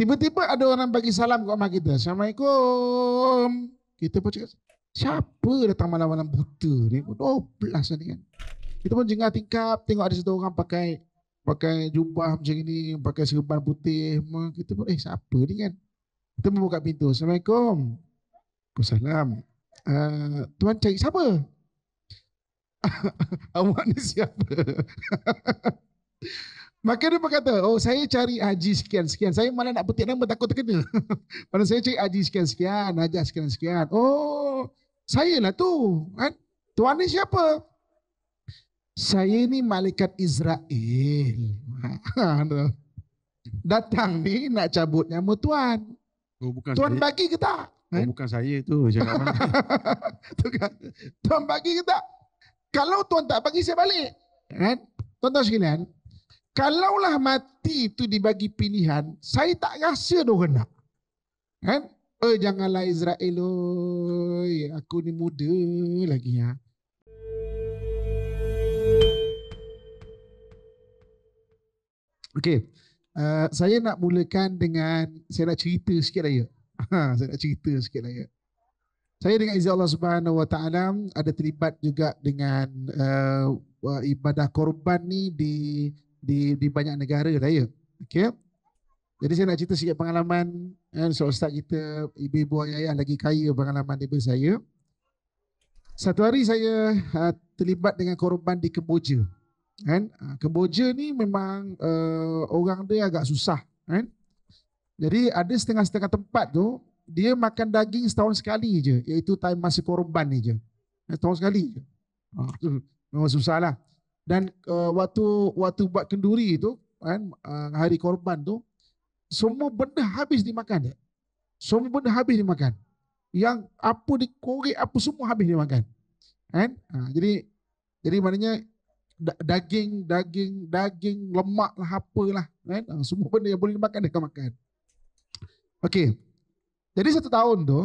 Tiba-tiba ada orang bagi salam ke rumah kita. Assalamualaikum. Kita pun cakap, siapa datang malam-malam buta ni? 12 lah ni kan. Kita pun jengah tingkap, tengok ada satu orang pakai pakai jubah macam ni, pakai serban putih. Kita pun, eh siapa ni kan? Kita pun buka pintu. Assalamualaikum. Assalamualaikum. Uh, eh, tuan cari siapa? Awak ni siapa? Maka dia berkata, oh saya cari haji sekian-sekian. Saya malah nak petik nama takut terkena. Pada saya cari haji sekian-sekian, hajah sekian-sekian. Oh, saya lah tu. Kan? Tuan ni siapa? Saya ni malaikat Israel. Datang hmm. ni nak cabut nyamuk tuan. Oh, bukan tuan saya. bagi ke tak? Oh, eh? bukan saya tu. Kan? tuan bagi ke tak? Kalau tuan tak bagi, saya balik. Kan? Tuan sekalian, Kalaulah mati itu dibagi pilihan, saya tak rasa dia nak. Kan? Eh janganlah Israel oi, aku ni muda lagi ya. Okey. Uh, saya nak mulakan dengan saya nak cerita sikit raya. Ha, saya nak cerita sikit raya. Saya dengan izin Allah Subhanahu Wa Taala ada terlibat juga dengan uh, ibadah korban ni di di di banyak negara saya. Okay. Jadi saya nak cerita sikit pengalaman eh, so ustaz kita ibu-ibu ayah lagi kaya pengalaman dia saya. Satu hari saya uh, terlibat dengan korban di Kemboja. Kan? Ah, Kemboja ni memang uh, orang dia agak susah, kan? Jadi ada setengah-setengah tempat tu dia makan daging setahun sekali je, iaitu time masa korban ni je. Eh, setahun sekali je. Ha, memang susah lah dan uh, waktu waktu buat kenduri itu, kan uh, hari korban tu semua benda habis dimakan ya. Semua benda habis dimakan. Yang apa dikorek apa semua habis dimakan. Kan? Ha, jadi jadi maknanya daging daging daging lemak lah apalah kan ha, semua benda yang boleh dimakan dia akan makan. Okey. Jadi satu tahun tu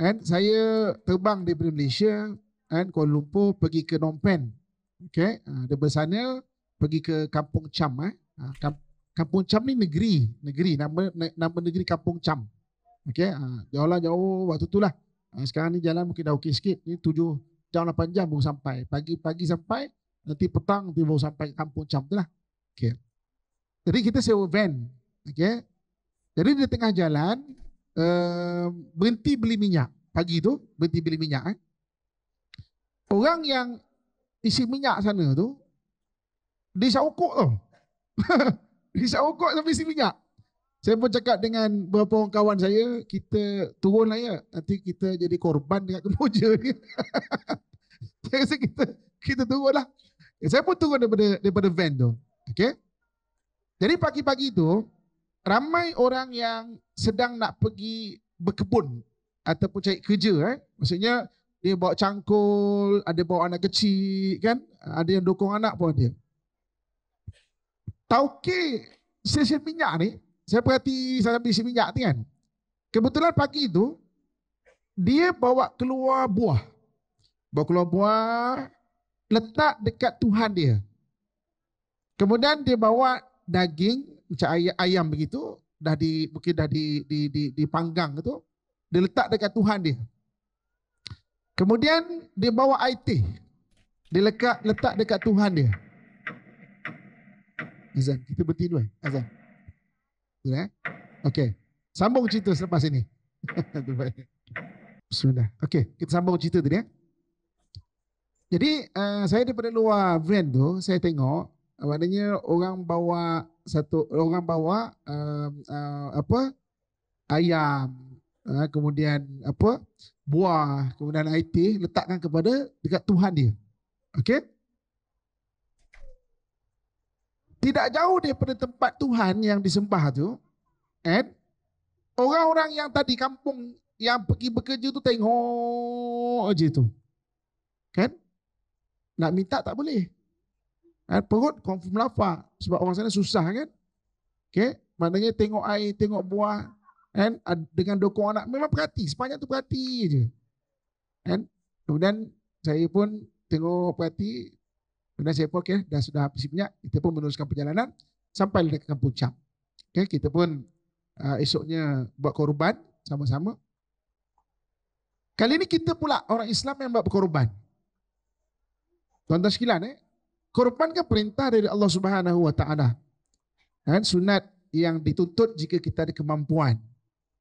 kan saya terbang dari Malaysia kan Kuala Lumpur pergi ke Phnom Penh Okay. Uh, daripada sana pergi ke Kampung Cham. Eh. Uh, Kampung Cham ni negeri. Negeri. Nama nama negeri Kampung Cham. Okay. Uh, jauhlah jauh waktu tu lah. Uh, sekarang ni jalan mungkin dah okey sikit. Ni tujuh jam lapan jam baru sampai. Pagi-pagi sampai. Nanti petang nanti baru sampai Kampung Cham tu lah. Okay. Jadi kita sewa van. Okay. Jadi di tengah jalan uh, berhenti beli minyak. Pagi tu berhenti beli minyak. Eh. Orang yang isi minyak sana tu. Dia isap ukuk tu. dia isap ukuk isi minyak. Saya pun cakap dengan beberapa orang kawan saya, kita turun lah ya. Nanti kita jadi korban dengan kemoja ni. saya rasa kita, kita turun lah. Saya pun turun daripada, daripada van tu. Okay. Jadi pagi-pagi tu, ramai orang yang sedang nak pergi berkebun ataupun cari kerja. Eh. Maksudnya, dia bawa cangkul, ada bawa anak kecil kan, ada yang dukung anak pun ada. Tauke sesin minyak ni, saya perhati saya ambil sesin minyak tu kan. Kebetulan pagi itu dia bawa keluar buah. Bawa keluar buah, letak dekat Tuhan dia. Kemudian dia bawa daging, macam ayam, ayam begitu, dah di, mungkin dah di, di, di, dipanggang tu, dia letak dekat Tuhan dia. Kemudian dia bawa IT. Dia letak, letak dekat Tuhan dia. Azan. Kita berhenti dulu. Eh? Azan. Eh? Okey. Sambung cerita selepas ini. Sudah. Okey. Kita sambung cerita tadi. ya. Jadi uh, saya daripada luar van tu, saya tengok maknanya orang bawa satu orang bawa uh, uh, apa ayam Ha, kemudian apa buah kemudian IT letakkan kepada dekat Tuhan dia. Okey. Tidak jauh daripada tempat Tuhan yang disembah tu kan? orang-orang yang tadi kampung yang pergi bekerja tu tengok aja tu. Kan? Nak minta tak boleh. Kan? Perut confirm lapar. Sebab orang sana susah kan? Okay? Maknanya tengok air, tengok buah, kan dengan dukung anak memang perhati sepanjang tu perhati je kan kemudian saya pun tengok perhati kemudian saya pun okay, dah sudah habis minyak kita pun meneruskan perjalanan sampai dekat kampung Cam okay, kita pun uh, esoknya buat korban sama-sama kali ni kita pula orang Islam yang buat korban tuan-tuan sekalian eh korban kan perintah dari Allah Subhanahu Wa Taala kan sunat yang dituntut jika kita ada kemampuan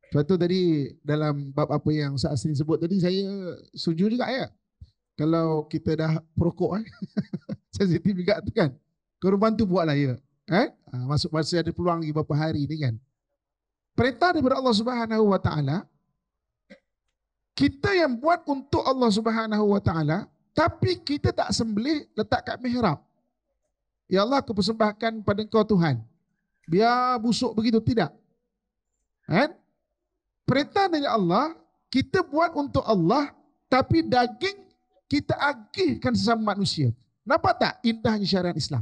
sebab tu tadi dalam bab apa yang Ustaz Asin sebut tadi saya setuju juga ya. Kalau kita dah perokok eh. Sensitif juga tu kan. Korban tu buatlah ya. Eh? masuk ha, masa ada peluang lagi beberapa hari ni kan. Perintah daripada Allah Subhanahu Wa Taala kita yang buat untuk Allah Subhanahu Wa Taala tapi kita tak sembelih letak kat mihrab. Ya Allah aku persembahkan pada Engkau Tuhan. Biar busuk begitu tidak. Kan? Eh? perintah dari Allah, kita buat untuk Allah, tapi daging kita agihkan sesama manusia. Nampak tak indahnya syariat Islam?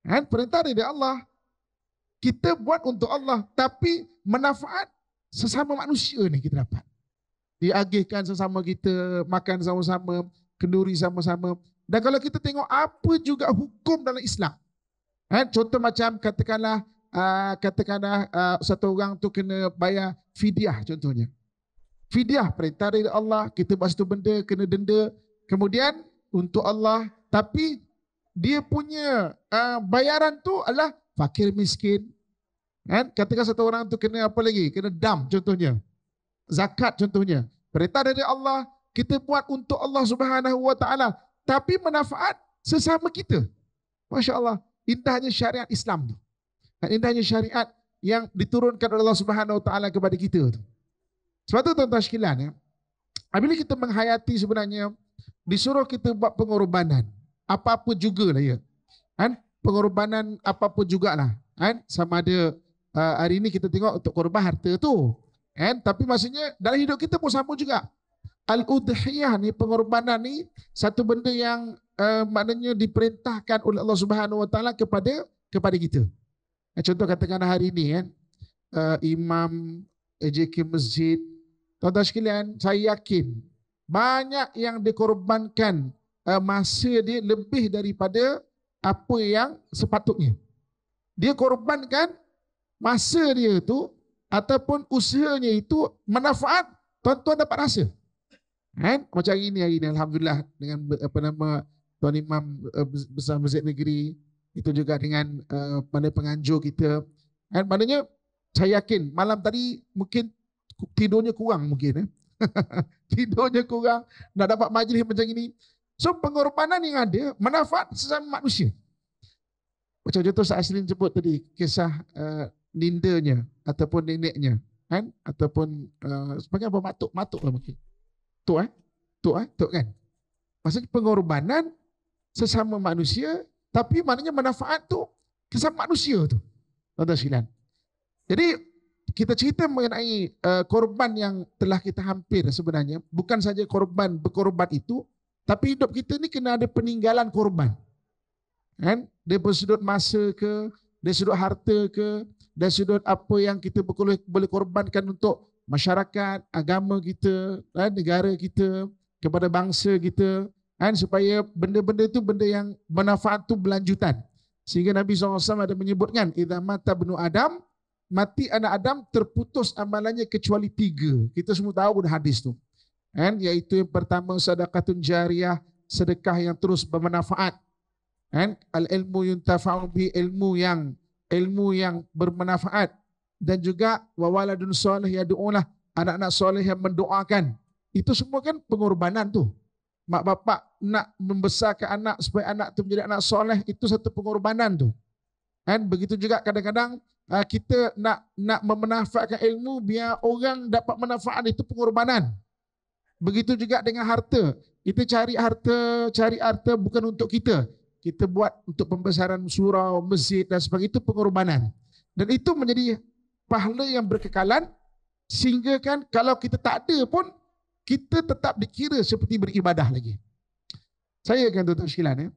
Kan? Perintah dari Allah, kita buat untuk Allah, tapi manfaat sesama manusia ni kita dapat. Diagihkan sesama kita, makan sama-sama, kenduri sama-sama. Dan kalau kita tengok apa juga hukum dalam Islam. Kan? Contoh macam katakanlah, uh, ah, katakanlah uh, ah, satu orang tu kena bayar fidyah contohnya. Fidyah perintah dari Allah, kita buat satu benda kena denda. Kemudian untuk Allah, tapi dia punya uh, bayaran tu adalah fakir miskin. Kan? Katakan satu orang tu kena apa lagi? Kena dam contohnya. Zakat contohnya. Perintah dari Allah, kita buat untuk Allah Subhanahu Wa Taala, tapi manfaat sesama kita. Masya-Allah, indahnya syariat Islam tu. Tak indahnya syariat yang diturunkan oleh Allah Subhanahu Wa Taala kepada kita tu. Sebab tu tuan-tuan sekalian ya. Apabila kita menghayati sebenarnya disuruh kita buat pengorbanan apa-apa jugalah ya. Kan? Pengorbanan apa-apa jugalah. Kan? Sama ada uh, hari ini kita tengok untuk korban harta tu. Kan? Tapi maksudnya dalam hidup kita pun sama juga. Al-udhiyah ni pengorbanan ni satu benda yang uh, maknanya diperintahkan oleh Allah Subhanahu Wa Taala kepada kepada kita. Eh, contoh katakanlah hari ini kan, uh, imam AJK eh, Masjid. Tuan-tuan sekalian, saya yakin banyak yang dikorbankan uh, masa dia lebih daripada apa yang sepatutnya. Dia korbankan masa dia itu ataupun usahanya itu manfaat tuan-tuan dapat rasa. Kan? Macam hari ini, hari ini Alhamdulillah dengan apa nama Tuan Imam uh, Besar Masjid Negeri itu juga dengan uh, mana penganjur kita kan maknanya saya yakin malam tadi mungkin tidurnya kurang mungkin eh? tidurnya kurang nak dapat majlis macam ini so pengorbanan yang ada manfaat sesama manusia macam contoh saya Aslin sebut tadi kisah uh, nindanya ataupun neneknya kan ataupun uh, sebagai apa matuk matuk lah mungkin tu eh tu eh tu kan maksudnya pengorbanan sesama manusia tapi maknanya manfaat tu kesan manusia tu. Tuan-tuan silan. Jadi kita cerita mengenai uh, korban yang telah kita hampir sebenarnya. Bukan saja korban berkorban itu. Tapi hidup kita ni kena ada peninggalan korban. Kan? Dari sudut masa ke, dari sudut harta ke, dari sudut apa yang kita boleh, boleh korbankan untuk masyarakat, agama kita, eh, negara kita, kepada bangsa kita, Kan, supaya benda-benda itu benda yang manfaat tu berlanjutan. Sehingga Nabi SAW ada menyebutkan, Iza mata benu Adam, mati anak Adam terputus amalannya kecuali tiga. Kita semua tahu dah hadis tu. Kan, iaitu yang pertama sadaqatun jariah, sedekah yang terus bermanfaat. Kan, al-ilmu yuntafa'u bi ilmu yang ilmu yang bermanfaat dan juga wawaladun soleh ya yadu'ulah anak-anak soleh yang mendoakan itu semua kan pengorbanan tu mak bapak nak membesarkan anak supaya anak tu menjadi anak soleh itu satu pengorbanan tu kan begitu juga kadang-kadang ah, kita nak nak memanfaatkan ilmu biar orang dapat manfaat itu pengorbanan begitu juga dengan harta kita cari harta cari harta bukan untuk kita kita buat untuk pembesaran surau masjid dan sebagainya itu pengorbanan dan itu menjadi pahala yang berkekalan sehingga kan kalau kita tak ada pun kita tetap dikira seperti beribadah lagi. Saya akan tuan-tuan sekalian ya.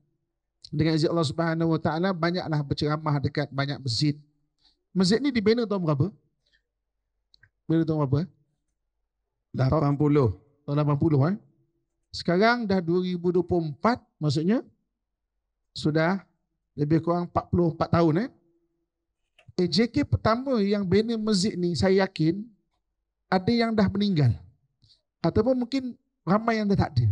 Dengan izin Allah Subhanahu Wa Taala banyaklah berceramah dekat banyak masjid. Masjid ni dibina tahun berapa? Bila tahun berapa? 80. Tahun 80 eh. Sekarang dah 2024 maksudnya sudah lebih kurang 44 tahun eh. AJK eh, pertama yang bina masjid ni saya yakin ada yang dah meninggal ataupun mungkin ramai yang dah tak ada.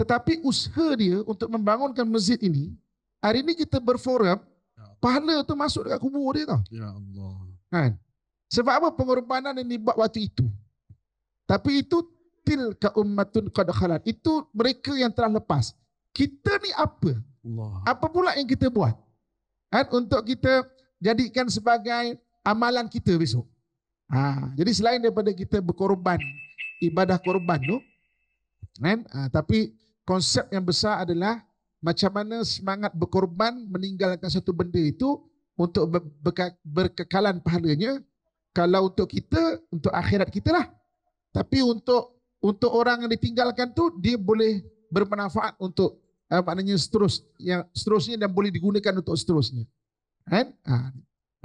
Tetapi usaha dia untuk membangunkan masjid ini, hari ini kita berforum, ya. pahala tu masuk dekat kubur dia tau. Ya Allah. Kan? Sebab apa pengorbanan yang dibuat waktu itu? Tapi itu tilka ummatun qad khalat. Itu mereka yang telah lepas. Kita ni apa? Allah. Apa pula yang kita buat? Kan? Untuk kita jadikan sebagai amalan kita besok. Ha. Jadi selain daripada kita berkorban, ibadah korban tu. Kan? Ha, tapi konsep yang besar adalah macam mana semangat berkorban meninggalkan satu benda itu untuk berkekalan pahalanya kalau untuk kita untuk akhirat kita lah tapi untuk untuk orang yang ditinggalkan tu dia boleh bermanfaat untuk eh, maknanya seterus yang seterusnya dan boleh digunakan untuk seterusnya kan ha.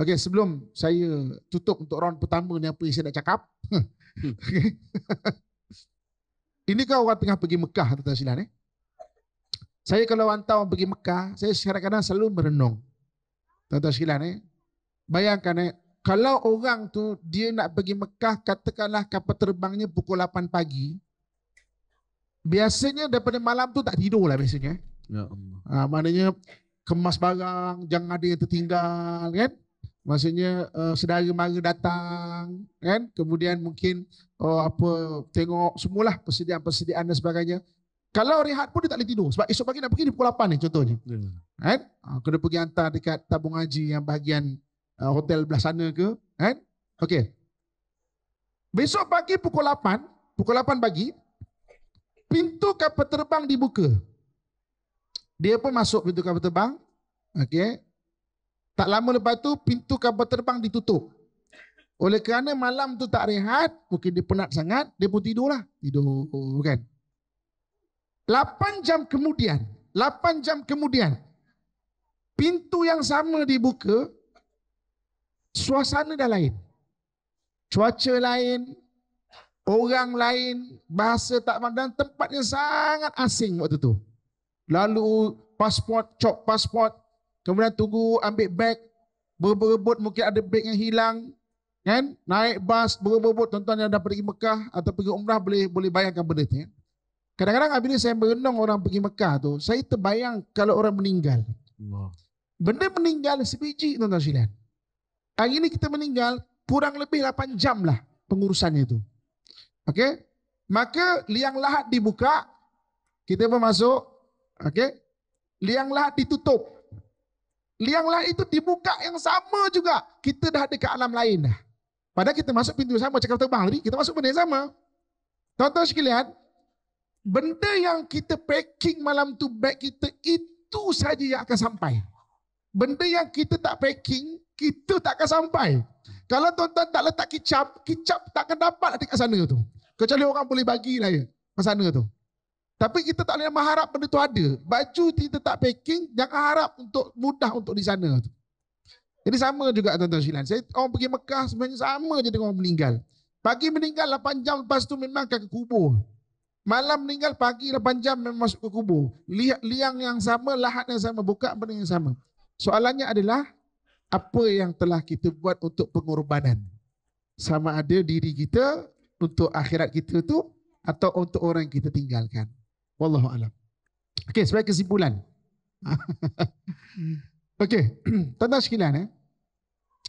okey sebelum saya tutup untuk round pertama ni apa yang saya nak cakap Ini kau orang tengah pergi Mekah tuan Silan eh? Saya kalau hantar orang pergi Mekah, saya kadang-kadang selalu merenung. Tuan-tuan Silan eh? Bayangkan eh? kalau orang tu dia nak pergi Mekah, katakanlah kapal terbangnya pukul 8 pagi. Biasanya daripada malam tu tak tidur lah biasanya. Eh? Ya Allah. Ha, maknanya kemas barang, jangan ada yang tertinggal kan maksudnya uh, eh, saudara mara datang kan kemudian mungkin uh, apa tengok semulalah persediaan-persediaan dan sebagainya kalau rehat pun dia tak boleh tidur sebab esok pagi nak pergi di pukul 8 ni contohnya ya. kan yeah. Ha, right? uh, kena pergi hantar dekat tabung haji yang bahagian uh, hotel belah sana ke kan okey besok pagi pukul 8 pukul 8 pagi pintu kapal terbang dibuka dia pun masuk pintu kapal terbang okey tak lama lepas tu pintu kapal terbang ditutup. Oleh kerana malam tu tak rehat, mungkin dia penat sangat, dia pun tidurlah. Tidur kan. 8 jam kemudian, 8 jam kemudian pintu yang sama dibuka, suasana dah lain. Cuaca lain, orang lain, bahasa tak pandang, tempatnya sangat asing waktu tu. Lalu pasport, cop pasport, Kemudian tunggu ambil beg. Berebut-rebut mungkin ada beg yang hilang. Kan? Naik bas, berebut-rebut. Tuan-tuan yang dah pergi Mekah atau pergi Umrah boleh boleh bayangkan benda tu. Ya. Kadang-kadang apabila saya merenung orang pergi Mekah tu, saya terbayang kalau orang meninggal. Benda meninggal sebiji tuan-tuan silian. Hari ini kita meninggal kurang lebih 8 jam lah pengurusannya itu. Okey? Maka liang lahat dibuka, kita pun masuk. Okey? Liang lahat ditutup liang lain itu dibuka yang sama juga. Kita dah ada ke alam lain dah. Padahal kita masuk pintu sama, cakap terbang tadi, kita masuk benda yang sama. Tonton tuan sekalian, benda yang kita packing malam tu bag kita, itu saja yang akan sampai. Benda yang kita tak packing, kita tak akan sampai. Kalau tonton tak letak kicap, kicap tak akan dapat dekat sana tu. Kecuali orang boleh bagilah ya, ke sana tu. Tapi kita tak boleh mengharap benda tu ada. Baju kita tak packing, jangan harap untuk mudah untuk di sana tu. Jadi sama juga tuan-tuan silan. Saya orang pergi Mekah sebenarnya sama je dengan orang meninggal. Pagi meninggal 8 jam lepas tu memang ke kubur. Malam meninggal pagi 8 jam memang masuk ke kubur. Lihat liang yang sama, lahat yang sama, buka benda yang sama. Soalannya adalah apa yang telah kita buat untuk pengorbanan? Sama ada diri kita untuk akhirat kita tu atau untuk orang yang kita tinggalkan. Wallahu alam. Okey, sebagai kesimpulan. Okey, tanda sekilan eh.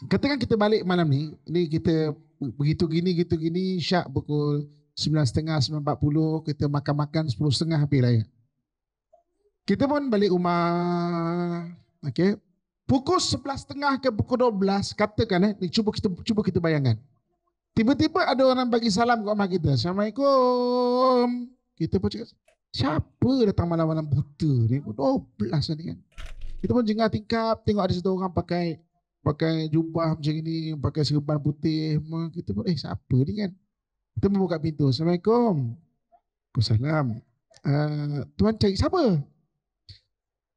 Katakan kita balik malam ni, ni kita begitu gini, gitu gini, syak pukul 9.30, 9.40, kita makan-makan 10.30 habis raya. Kita pun balik rumah, okey. Pukul 11.30 ke pukul 12, katakan eh, ni cuba kita cuba kita bayangkan. Tiba-tiba ada orang bagi salam ke rumah kita. Assalamualaikum. Kita pun cakap, Siapa datang malam-malam buta ni? Oh, belas ni kan. Kita pun jengah tingkap, tengok ada satu orang pakai pakai jubah macam ni, pakai serban putih. Kita pun, eh siapa ni kan? Kita pun buka pintu. Assalamualaikum. Assalamualaikum. Uh, eh, tuan cari siapa?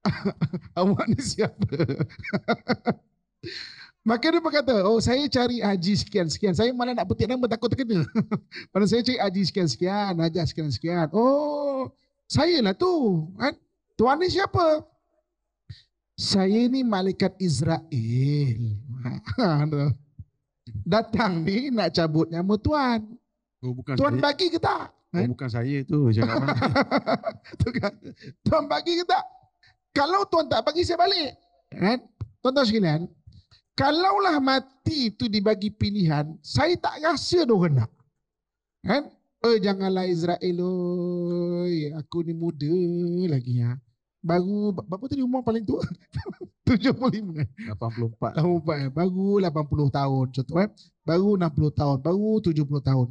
Awak ni siapa? Maka dia berkata, oh saya cari Haji sekian-sekian. Saya malah nak petik nama takut terkena. Malah saya cari Haji sekian-sekian, Najah sekian-sekian. Oh, saya lah tu. Kan? Tuhan ni siapa? Saya ni malaikat Israel. Ha, Datang ni nak cabut nyawa tuan. Oh, bukan Tuhan saya. bagi ke tak? Oh, eh? bukan saya tu. Kan? Tuan bagi ke tak? Kalau tuan tak bagi saya balik. Kan? Tuan-tuan sekalian. Kalaulah mati itu dibagi pilihan. Saya tak rasa dia orang nak. Kan? Eh janganlah Israel oi. Aku ni muda lagi ya. Baru berapa tadi umur paling tua? 75. 84. 84. Baru 80 tahun contoh eh. Baru 60 tahun, baru 70 tahun.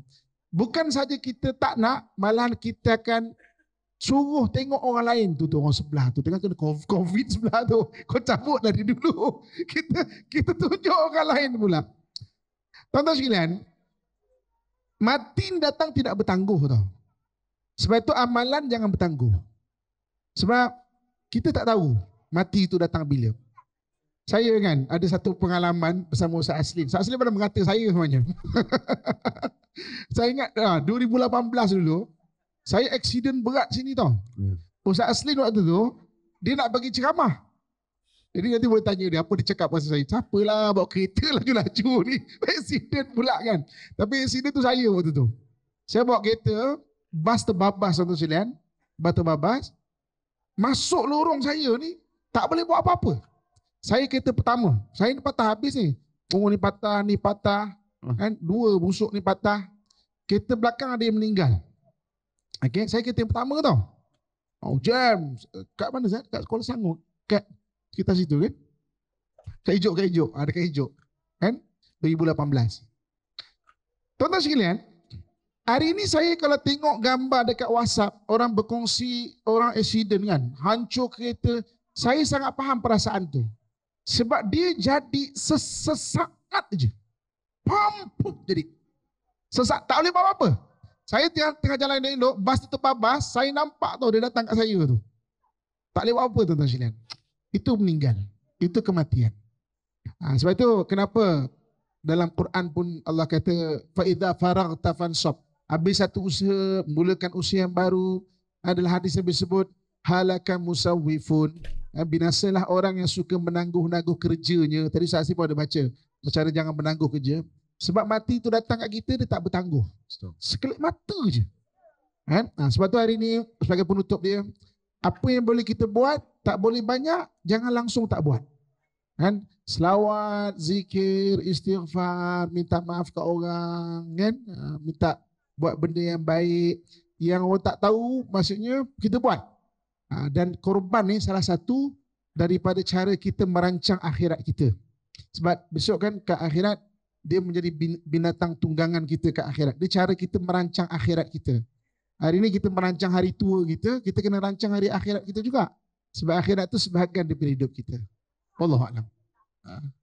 Bukan saja kita tak nak, malah kita akan suruh tengok orang lain tu, tu orang sebelah tu. Tengah kena COVID sebelah tu. Kau cabut dari dulu. Kita kita tunjuk orang lain pula. Tuan-tuan sekalian, mati datang tidak bertangguh tau. Sebab itu amalan jangan bertangguh. Sebab kita tak tahu mati itu datang bila. Saya kan ada satu pengalaman bersama Ustaz Aslin. Ustaz Aslin pernah mengatakan saya semuanya. saya ingat ha, ah, 2018 dulu, saya accident berat sini tau. Ya. Ustaz Aslin waktu tu, dia nak bagi ceramah jadi nanti boleh tanya dia apa dia cakap pasal saya. Siapalah bawa kereta laju-laju ni. Accident pula kan. Tapi accident tu saya waktu tu. Saya bawa kereta, bas terbabas satu silian. Bas terbabas. Masuk lorong saya ni, tak boleh buat apa-apa. Saya kereta pertama. Saya ni patah habis ni. Punggung oh, ni patah, ni patah. Ah. Kan? Dua busuk ni patah. Kereta belakang ada yang meninggal. Okay, saya kereta yang pertama tau. Oh, jam. Eh, kat mana zat, Kat sekolah sanggup. Kat kita situ kan. Kak Ijuk, Kak Ijuk. Ada ah, Kak Ijuk. Kan? 2018. Tuan-tuan sekalian, hari ini saya kalau tengok gambar dekat WhatsApp, orang berkongsi, orang accident kan, hancur kereta, saya sangat faham perasaan tu. Sebab dia jadi sesesakat je. Pampuk jadi. Sesak tak boleh buat apa-apa. Saya tengah, tengah jalan dengan elok, bas tu terpabas, saya nampak tu dia datang kat saya tu. Tak boleh buat apa tuan-tuan sekalian itu meninggal itu kematian ha, sebab itu kenapa dalam Quran pun Allah kata fa farag faragta fansab habis satu usaha mulakan usaha yang baru adalah hadis yang disebut halaka musawwifun ha, binasalah orang yang suka menangguh-nangguh kerjanya tadi saya sempat ada baca secara jangan menangguh kerja sebab mati itu datang kat kita dia tak bertangguh sekelip mata je kan ha, sebab tu hari ini sebagai penutup dia apa yang boleh kita buat, tak boleh banyak, jangan langsung tak buat. Kan? Selawat, zikir, istighfar, minta maaf ke orang, kan? Ha, minta buat benda yang baik. Yang orang tak tahu, maksudnya kita buat. Ha, dan korban ni salah satu daripada cara kita merancang akhirat kita. Sebab besok kan ke akhirat, dia menjadi binatang tunggangan kita ke akhirat. Dia cara kita merancang akhirat kita. Hari ini kita merancang hari tua kita, kita kena rancang hari akhirat kita juga. Sebab akhirat itu sebahagian daripada hidup kita. Wallahualam. Ha.